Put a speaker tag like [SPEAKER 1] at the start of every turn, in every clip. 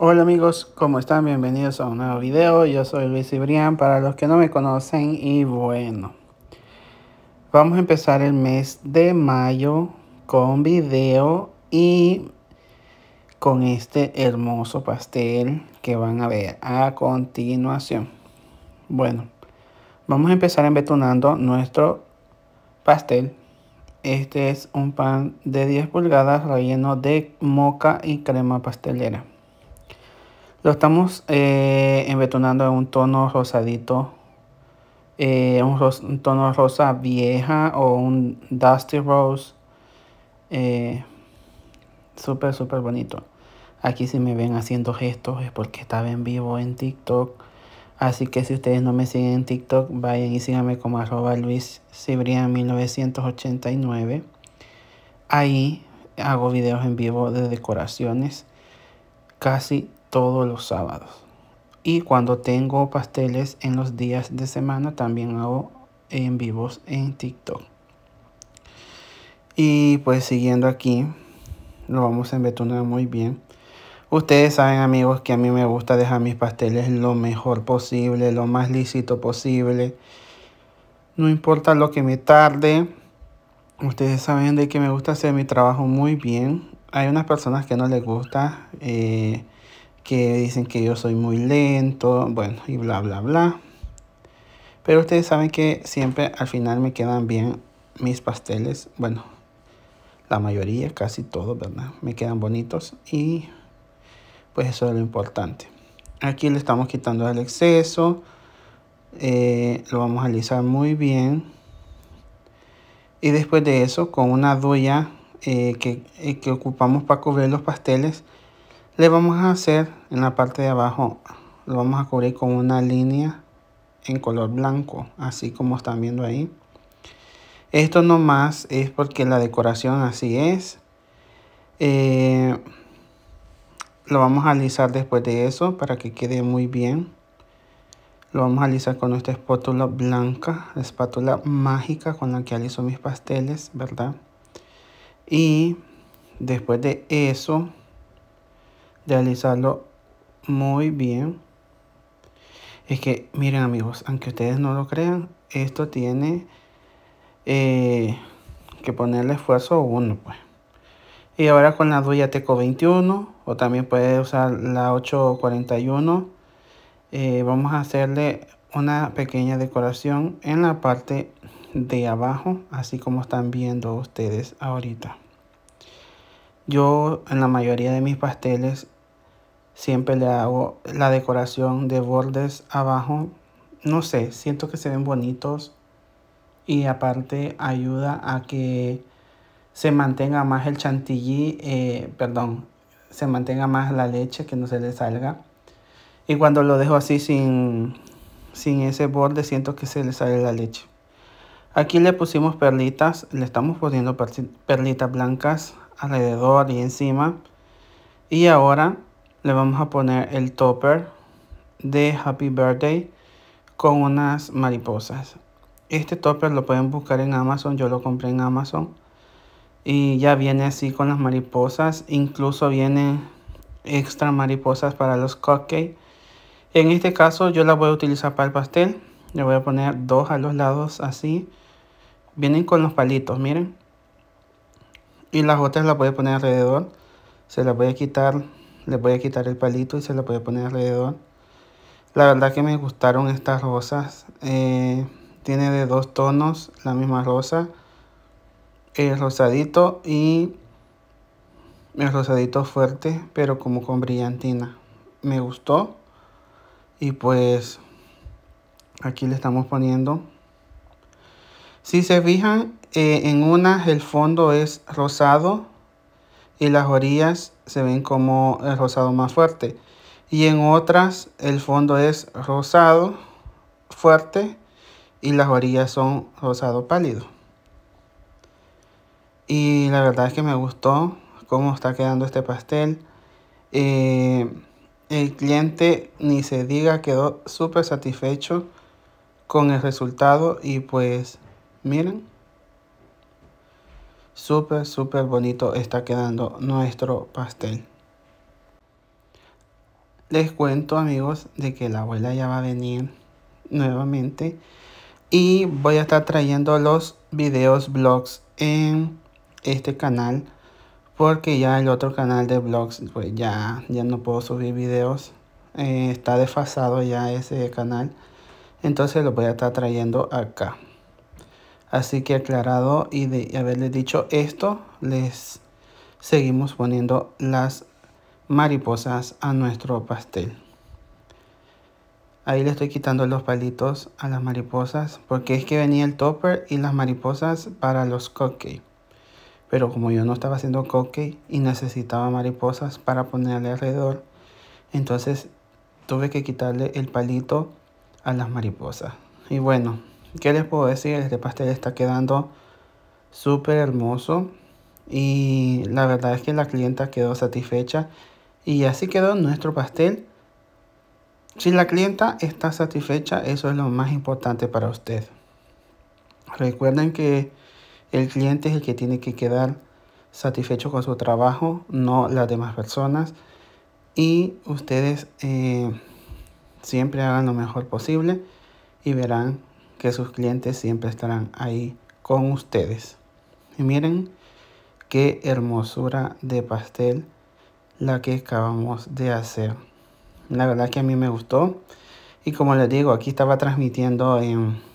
[SPEAKER 1] Hola amigos, ¿cómo están? Bienvenidos a un nuevo video. Yo soy Luis Ibrián, para los que no me conocen. Y bueno, vamos a empezar el mes de mayo con video y con este hermoso pastel que van a ver a continuación. Bueno, vamos a empezar embetunando nuestro pastel. Este es un pan de 10 pulgadas relleno de moca y crema pastelera. Lo estamos eh, embetonando en un tono rosadito, eh, un, tono rosa vieja o un dusty rose. Eh, súper, súper bonito. Aquí si me ven haciendo gestos es porque estaba en vivo en TikTok. Así que si ustedes no me siguen en TikTok, vayan y síganme como arroba Luis 1989. Ahí hago videos en vivo de decoraciones casi todos los sábados. Y cuando tengo pasteles en los días de semana, también hago en vivos en TikTok. Y pues siguiendo aquí, lo vamos a embetunar muy bien. Ustedes saben amigos que a mí me gusta dejar mis pasteles lo mejor posible, lo más lícito posible. No importa lo que me tarde. Ustedes saben de que me gusta hacer mi trabajo muy bien. Hay unas personas que no les gusta. Eh, que dicen que yo soy muy lento, bueno, y bla, bla, bla. Pero ustedes saben que siempre al final me quedan bien mis pasteles, bueno, la mayoría, casi todos, ¿verdad? Me quedan bonitos y pues eso es lo importante. Aquí le estamos quitando el exceso, eh, lo vamos a alisar muy bien. Y después de eso, con una duya eh, que, eh, que ocupamos para cubrir los pasteles, le vamos a hacer en la parte de abajo lo vamos a cubrir con una línea en color blanco así como están viendo ahí esto nomás es porque la decoración así es eh, lo vamos a alisar después de eso para que quede muy bien lo vamos a alisar con nuestra espátula blanca la espátula mágica con la que aliso mis pasteles verdad y después de eso realizarlo muy bien. Es que, miren amigos, aunque ustedes no lo crean, esto tiene eh, que ponerle esfuerzo uno, pues. Y ahora con la Duya Teco 21 o también puede usar la 841. Eh, vamos a hacerle una pequeña decoración en la parte de abajo, así como están viendo ustedes ahorita. Yo en la mayoría de mis pasteles siempre le hago la decoración de bordes abajo. No sé, siento que se ven bonitos y aparte ayuda a que se mantenga más el chantilly, eh, perdón, se mantenga más la leche, que no se le salga. Y cuando lo dejo así sin, sin ese borde, siento que se le sale la leche. Aquí le pusimos perlitas, le estamos poniendo perlitas blancas alrededor y encima. Y ahora le vamos a poner el topper de Happy Birthday con unas mariposas. Este topper lo pueden buscar en Amazon, yo lo compré en Amazon. Y ya viene así con las mariposas, incluso viene extra mariposas para los cupcakes. En este caso yo la voy a utilizar para el pastel. Le voy a poner dos a los lados así. Vienen con los palitos, miren. Y las otras las voy a poner alrededor. Se las voy a quitar le voy a quitar el palito y se lo voy a poner alrededor. La verdad que me gustaron estas rosas. Eh, tiene de dos tonos la misma rosa. El rosadito y el rosadito fuerte, pero como con brillantina. Me gustó. Y pues aquí le estamos poniendo. Si se fijan, eh, en una el fondo es rosado y las orillas se ven como el rosado más fuerte. Y en otras el fondo es rosado fuerte y las orillas son rosado pálido. Y la verdad es que me gustó cómo está quedando este pastel. Eh, el cliente ni se diga quedó súper satisfecho con el resultado y pues miren. Súper, súper bonito está quedando nuestro pastel. Les cuento amigos de que la abuela ya va a venir nuevamente. Y voy a estar trayendo los videos blogs en este canal. Porque ya el otro canal de blogs pues ya, ya no puedo subir videos. Eh, está desfasado ya ese canal. Entonces lo voy a estar trayendo acá. Así que aclarado y de haberle dicho esto, les seguimos poniendo las mariposas a nuestro pastel. Ahí le estoy quitando los palitos a las mariposas porque es que venía el topper y las mariposas para los cupcakes. Pero como yo no estaba haciendo cupcake y necesitaba mariposas para ponerle alrededor, entonces tuve que quitarle el palito a las mariposas. Y bueno, ¿Qué les puedo decir? Este pastel está quedando súper hermoso. Y la verdad es que la clienta quedó satisfecha. Y así quedó nuestro pastel. Si la clienta está satisfecha, eso es lo más importante para usted. Recuerden que el cliente es el que tiene que quedar satisfecho con su trabajo, no las demás personas. Y ustedes eh, siempre hagan lo mejor posible y verán que sus clientes siempre estarán ahí con ustedes. Y miren qué hermosura de pastel la que acabamos de hacer. La verdad que a mí me gustó. Y como les digo, aquí estaba transmitiendo en,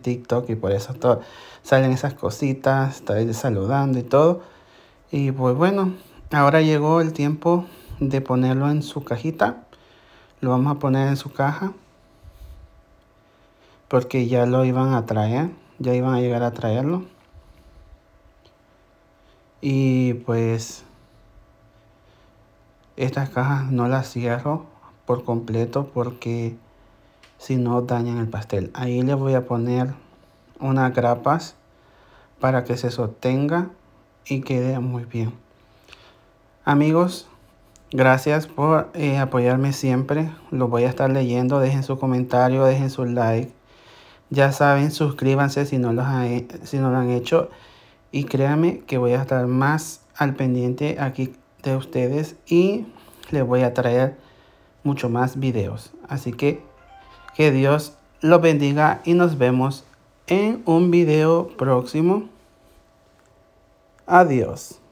[SPEAKER 1] TikTok y por eso todo, salen esas cositas, Está saludando y todo. Y pues bueno, ahora llegó el tiempo de ponerlo en su cajita. Lo vamos a poner en su caja porque ya lo iban a traer, ya iban a llegar a traerlo. Y pues estas cajas no las cierro por completo porque si no dañan el pastel. Ahí les voy a poner unas grapas para que se sostenga y quede muy bien. Amigos, gracias por eh, apoyarme siempre. Lo voy a estar leyendo. Dejen su comentario, dejen su like. Ya saben, suscríbanse si no, los si no lo han hecho. Y créanme que voy a estar más al pendiente aquí de ustedes y les voy a traer mucho más videos. Así que que Dios los bendiga y nos vemos en un video próximo. Adiós.